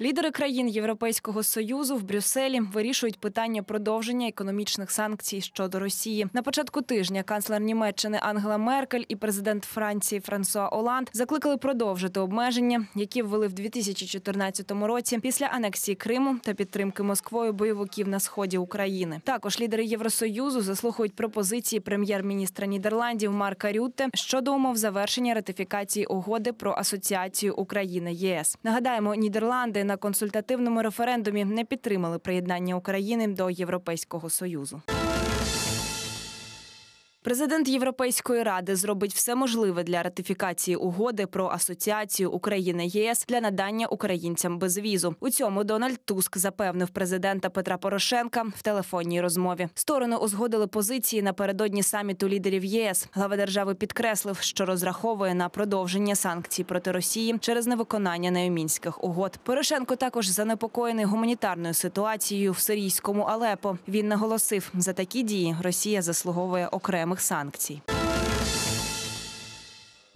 Лідери країн Європейського союзу в Брюсселі вирішують питання продовження економічних санкцій щодо Росії. На початку тижня канцлер Німеччини Ангела Меркель і президент Франції Франсуа Оланд закликали продовжити обмеження, які ввели в 2014 році після анексії Криму та підтримки Москвою бойовиків на сході України. Також лідери Євросоюзу заслухають пропозиції прем'єр-міністра Нідерландів Марка Рютте щодо умов завершення ратифікації угоди про асоціацію України ЄС. Нагадаємо, Нідерланди на консультативному референдумі не підтримали приєднання України до Європейського союзу. Президент Європейської ради зробить все можливе для ратифікації угоди про асоціацію України ЄС для надання українцям безвізу. У цьому Дональд Туск запевнив президента Петра Порошенка в телефонній розмові. Сторони узгодили позиції напередодні саміту лідерів ЄС. Глава держави підкреслив, що розраховує на продовження санкцій проти Росії через невиконання нею мінських угод. Порошенко також занепокоєний гуманітарною ситуацією в сирійському Алепо. Він наголосив, за такі дії Росія заслуговує окремо окремих санкцій.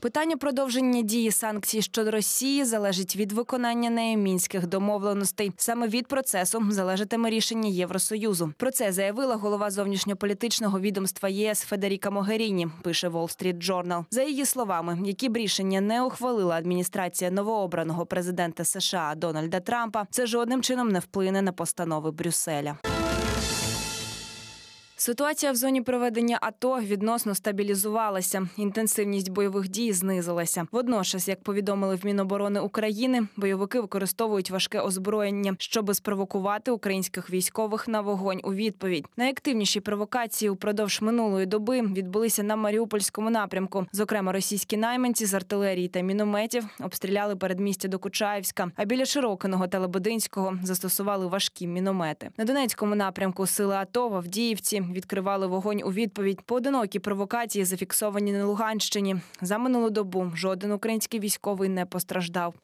Питання продовження дії санкцій щодо Росії залежить від виконання нею мінських домовленостей. Саме від процесу залежатиме рішення Євросоюзу. Про це заявила голова зовнішньополітичного відомства ЄС Федеріка Могеріні. Пише Wall Street Journal. За її словами, які б рішення не ухвалила адміністрація новообраного президента США Дональда Трампа, це жодним чином не вплине на постанови Брюсселя. Ситуація в зоні проведення АТО відносно стабілізувалася. Інтенсивність бойових дій знизилася. Водночас, як повідомили в Міноборони України, бойовики використовують важке озброєння, щоби спровокувати українських військових на вогонь у відповідь. Найактивніші провокації упродовж минулої доби відбулися на Маріупольському напрямку. Зокрема, російські найманці з артилерії та мінометів обстріляли передмістя до Кучаївська, а біля Широкиного та Лебединського застосували важкі міномети. На Донецькому напрямку сили АТО в Авдіївці відкривали вогонь у відповідь. Поодинокі провокації зафіксовані на Луганщині. За минулу добу жоден український військовий не постраждав.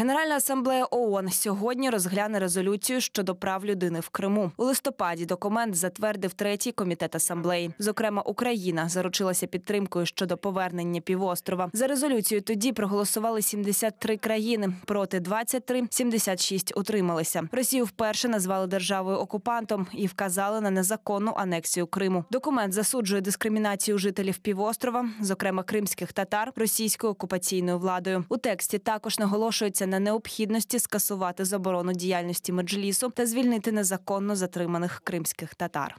Генеральна асамблея ООН сьогодні розгляне резолюцію щодо прав людини в Криму. У листопаді документ затвердив третій комітет асамблеї. Зокрема, Україна заручилася підтримкою щодо повернення півострова. За резолюцією тоді проголосували 73 країни проти 23, 76 утрималися. Росію вперше назвали державою окупантом і вказали на незаконну анексію Криму. Документ засуджує дискримінацію жителів півострова, зокрема кримських татар, російською окупаційною владою. У тексті також наголошується на необхідності скасувати заборону діяльності меджлісу та звільнити незаконно затриманих кримських татар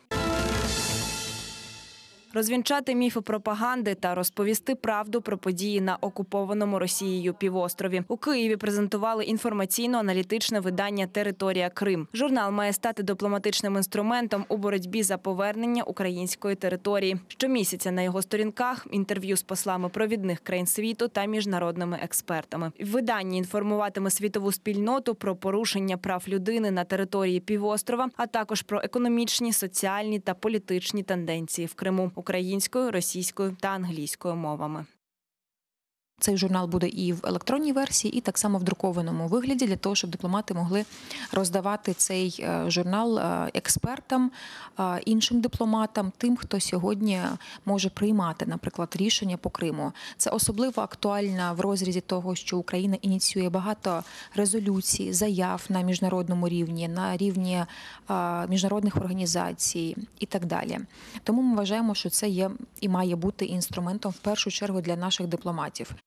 розвінчати міфи пропаганди та розповісти правду про події на окупованому Росією півострові. У Києві презентували інформаційно-аналітичне видання Територія Крим. Журнал має стати дипломатичним інструментом у боротьбі за повернення української території. Щомісяця на його сторінках інтерв'ю з послами провідних країн світу та міжнародними експертами. В виданні інформуватиме світову спільноту про порушення прав людини на території півострова, а також про економічні, соціальні та політичні тенденції в Криму українською, російською та англійською мовами цей журнал буде і в електронній версії, і так само в друкованому вигляді, для того, щоб дипломати могли роздавати цей е, журнал е, експертам, е, іншим дипломатам, тим, хто сьогодні може приймати, наприклад, рішення по Криму. Це особливо актуальна в розрізі того, що Україна ініціює багато резолюцій, заяв на міжнародному рівні, на рівні міжнародних організацій і так далі. Тому ми вважаємо, що це є і має бути інструментом в першу чергу для наших дипломатів.